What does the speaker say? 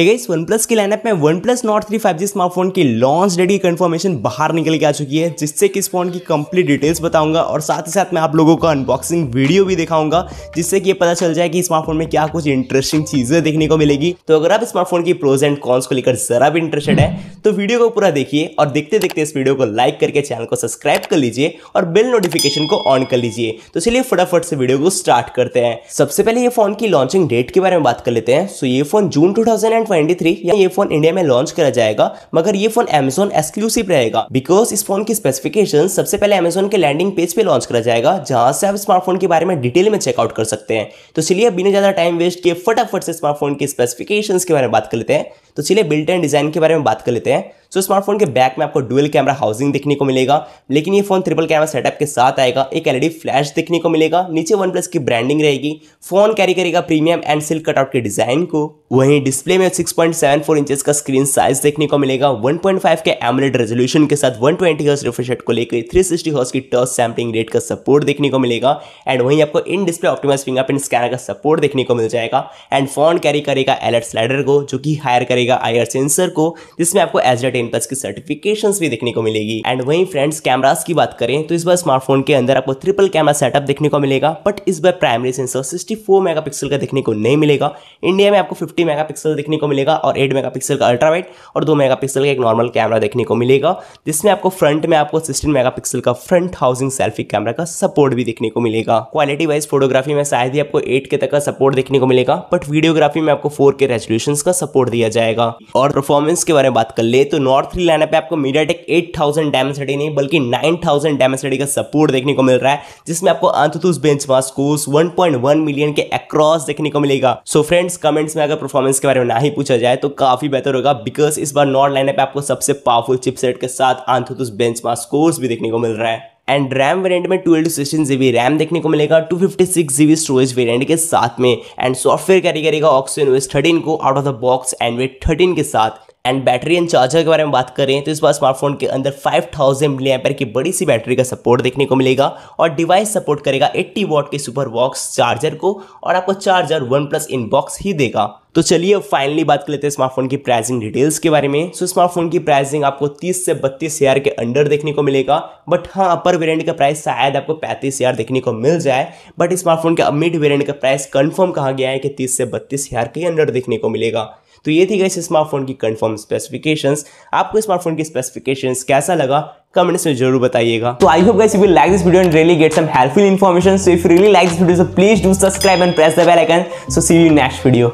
इस OnePlus की lineup में OnePlus Nord three five G smartphone की लॉन्च डेट की कंफर्मेशन बाहर निकल के आ चुकी है जिससे कि इस फोन की कंप्लीट डिटेल्स बताऊंगा और साथ ही साथ मैं आप लोगों का अनबॉक्सिंग वीडियो भी दिखाऊंगा जिससे कि ये पता चल जाए कि स्मार्टफोन में क्या कुछ इंटरेस्टिंग चीज़ें देखने को मिलेगी तो अगर आप स्मार्टफोन की प्रोज एंड कॉन्स को लेकर ज़रा भी इंटरेस्टेड है तो वीडियो को पूरा देखिए और देखते देखते इस वीडियो को लाइक करके चैनल को सब्सक्राइब कर लीजिए और बिल नोटिफिकेशन को ऑन कर लीजिए तो चलिए फटाफट से वीडियो को स्टार्ट करते हैं सबसे पहले ये फोन की लॉन्चिंग डेट के बारे में बात कर लेते हैं सो ये फोन जून टू 2023 या ये फोन इंडिया में लॉन्च करा जाएगा मगर ये फोन अमेजोन एक्सक्लूसिव रहेगा बिकॉज इस फोन की स्पेसिफिकेशन सबसे पहले अमेजोन के लैंडिंग पेज पे लॉन्च करा जाएगा जहां से आप स्मार्टफोन के बारे में डिटेल में चेकआउट कर सकते हैं तो चलिए बिना ज्यादा टाइम वेस्ट किए फटाफट से स्मार्टफोन की स्पेसिफिकेशन के बारे में बात कर लेते हैं तो चलिए बिल्ट एंड डिजाइन के बारे में बात कर लेते हैं सो so, स्मार्टफोन के बैक में आपको डुअल कैमरा हाउसिंग देखने को मिलेगा लेकिन ये फोन ट्रिपल कैमरा सेटअप के साथ आएगा एक एलईडी फ्लैश देखने को मिलेगा नीचे वन प्लस की ब्रांडिंग रहेगी फोन कैरी करेगा प्रीमियम एंड सिल्क कटआउट के डिजाइन को वहीं डिस्प्ले में सिक्स पॉइंट इंचेस का स्क्रीन साइज देखने को मिलेगा 1.5 के एमरेड रेजोल्यूशन के साथ 120 ट्वेंटी हर्स रिफ्रेशेट को लेकर थ्री सिक्सटी हर्स की टच सैम्पलिंग रेट का सपोर्ट देखने को मिलेगा एंड वहीं आपको in display optimise fingerprint scanner का सपोर्ट देखने को मिल जाएगा एंड फोन कैरी करेगा एलर्ट स्लाइडर को जो कि हायर करेगा आई सेंसर को जिसमें आपको एच टेन प्लस की सर्टिफिकेशन भी देखने को मिलेगी एंड वहीं फ्रेंड्स कैमराज की बात करें तो इस बार स्मार्टफोन के अंदर आपको ट्रिपल कैमरा सेटअप देखने को मिलेगा बट इस बार primary sensor sixty four megapixel का देखने को नहीं मिलेगा इंडिया में आपको फिफ्टी मेगा देखने को मिलेगा और एट मेगापिक्सल का अल्ट्रा वाइट और दो मेगापिक्सल का एक नॉर्मल कैमरा देखने को मिलेगा जिसमें आपको फ्रंट में आपको सिक्सटीन मेगापिक्सल का फ्रंट हाउसिंग सेल्फी कैमरा का सपोर्ट भी देखने को मिलेगा क्वालिटी वाइज फोटोग्राफी में शायद ही आपको एट के तक का सपोर्ट देखने को मिलेगा बट वीडियोग्राफी में आपको फोर के का सपोर्ट दिया जाएगा और परफॉर्मेंस के बारे में बात कर ले तो नॉर्थ थ्री लाइन पे आपको मीडिया टेक एट नहीं बल्कि नाइन थाउजेंड का सपोर्ट देखने को मिल रहा है जिसमें आपको AnTuTu benchmark point one million के अक्रॉस देखने को मिलेगा सो फ्रेंड्स कमेंट्स में अगर परफॉर्मेंस के बारे में ना नहीं पूछा जाए तो काफ़ी बेहतर होगा बिकॉज इस बार नॉर्ड लाइनअप आपको सबसे पावरफुल चिपसेट के साथ आंथोतुस बेंच स्कोर्स भी देखने को मिल रहा है एंड रैम वेरिएंट में ट्वेल्व सिक्सटीन जीबी रैम देखने को मिलेगा two fifty six GB storage variant के साथ में एंड सॉफ्टवेयर कैरी करेगा ऑक्सीजन वेस्ट थर्टीन को out of the box and wait thirteen के साथ एंड बैटरी एंड चार्जर के बारे में बात करें तो इस बार स्मार्टफोन के अंदर 5000 थाउजेंड की बड़ी सी बैटरी का सपोर्ट देखने को मिलेगा और डिवाइस सपोर्ट करेगा 80 वॉट के सुपर वॉक्स चार्जर को और आपको charger OnePlus in box ही देगा तो चलिए अब फाइनली बात कर लेते हैं स्मार्टफोन की प्राइसिंग डिटेल्स के बारे में सो स्मार्टफोन की प्राइसिंग आपको 30 से बत्तीस हज़ार के अंडर देखने को मिलेगा बट हाँ अपर वेरिएंट का प्राइस शायद आपको पैंतीस हज़ार देखने को मिल जाए बट स्मार्टफोन का मिड वेरिएंट का प्राइस कंफर्म कहा गया है कि 30 से बत्तीस हज़ार के अंडर देखने को मिलेगा तो ये थी गई स्मार्टफोन की कंफर्म स्पेसिफिकेशंस आपको स्मार्टफोन की स्पेसिफिकेशंस कैसा लगा कमेंट्स में जरूर बताइएगा तो I hope guys you will like this video and really get some helpful information so if you really like this video so please do subscribe and press the bell icon so see you next video